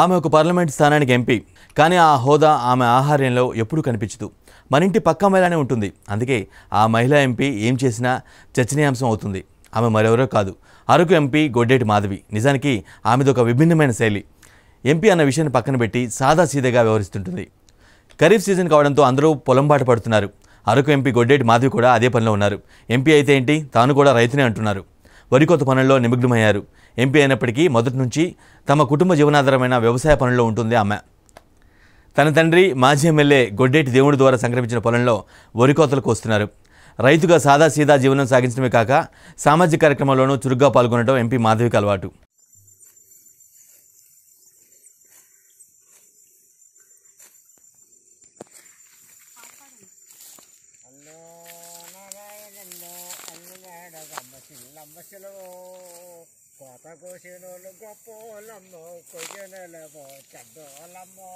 ఆమె ఒక పార్లమెంట్ స్థానానికి ఎంపీ కానీ ఆ హోదా ఆమె ఆహార్యంలో ఎప్పుడూ కనిపించదు మన ఇంటి పక్క మహిళనే ఉంటుంది అందుకే ఆ మహిళా ఎంపీ ఏం చేసినా చర్చనీయాంశం అవుతుంది ఆమె మరెవరో కాదు అరకు ఎంపీ గొడ్డేటి మాధవి నిజానికి ఆమెది ఒక విభిన్నమైన శైలి ఎంపీ అన్న విషయాన్ని పక్కన పెట్టి సాదాసీదగా వ్యవహరిస్తుంటుంది ఖరీఫ్ సీజన్ కావడంతో అందరూ పొలం బాట పడుతున్నారు అరకు ఎంపీ గొడ్డేటి మాధవి కూడా అదే పనిలో ఉన్నారు ఎంపీ అయితే ఏంటి తాను కూడా రైతునే అంటున్నారు వరికోత పనుల్లో నిమగ్నమయ్యారు ఎంపీ అయినప్పటికీ మొదటి నుంచి తమ కుటుంబ జీవనాధారమైన వ్యవసాయ పనుల్లో ఉంటుంది ఆమె తన తండ్రి మాజీ ఎమ్మెల్యే గొడ్డేటి దేవుడి ద్వారా సంక్రమించిన పొలంలో వరికోతలు కోస్తున్నారు రైతుగా సాదాసీదా జీవనం సాగించడమే కాక సామాజిక కార్యక్రమంలోనూ చురుగ్గా పాల్గొనడం ఎంపీ మాధవికి అలవాటు làm quả lamba silo kota ko silo lo gopo lamba ko jene le bo chado lamba